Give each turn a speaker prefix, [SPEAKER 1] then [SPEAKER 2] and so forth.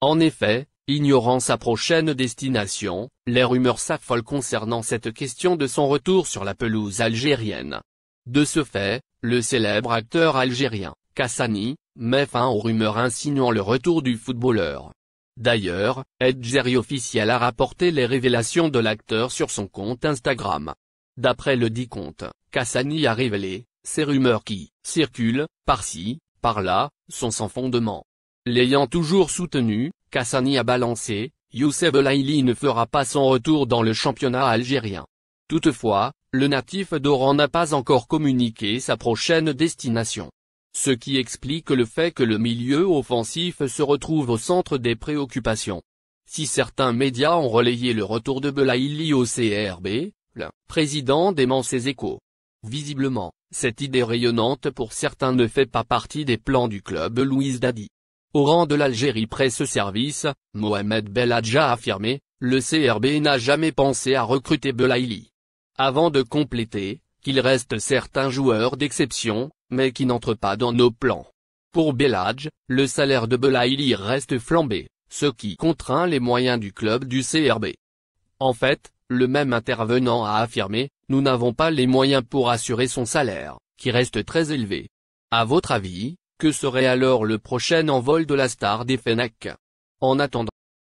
[SPEAKER 1] En effet, ignorant sa prochaine destination, les rumeurs s'affolent concernant cette question de son retour sur la pelouse algérienne. De ce fait, le célèbre acteur algérien, Kassani, met fin aux rumeurs insinuant le retour du footballeur. D'ailleurs, Edgeri officiel a rapporté les révélations de l'acteur sur son compte Instagram. D'après le dit compte, Kassani a révélé, ces rumeurs qui circulent, par-ci, par-là, sont sans fondement. L'ayant toujours soutenu, Kassani a balancé, Youssef Laili ne fera pas son retour dans le championnat algérien. Toutefois, le natif d'Oran n'a pas encore communiqué sa prochaine destination. Ce qui explique le fait que le milieu offensif se retrouve au centre des préoccupations. Si certains médias ont relayé le retour de Belaïli au CRB, le président dément ses échos. Visiblement, cette idée rayonnante pour certains ne fait pas partie des plans du club Louise Dadi. Au rang de l'Algérie Presse Service, Mohamed Beladj a affirmé, le CRB n'a jamais pensé à recruter Belaili. Avant de compléter, qu'il reste certains joueurs d'exception, mais qui n'entrent pas dans nos plans. Pour Beladj, le salaire de Belaili reste flambé, ce qui contraint les moyens du club du CRB. En fait, le même intervenant a affirmé, nous n'avons pas les moyens pour assurer son salaire, qui reste très élevé. À votre avis, que serait alors le prochain envol de la star des Fennec En attendant.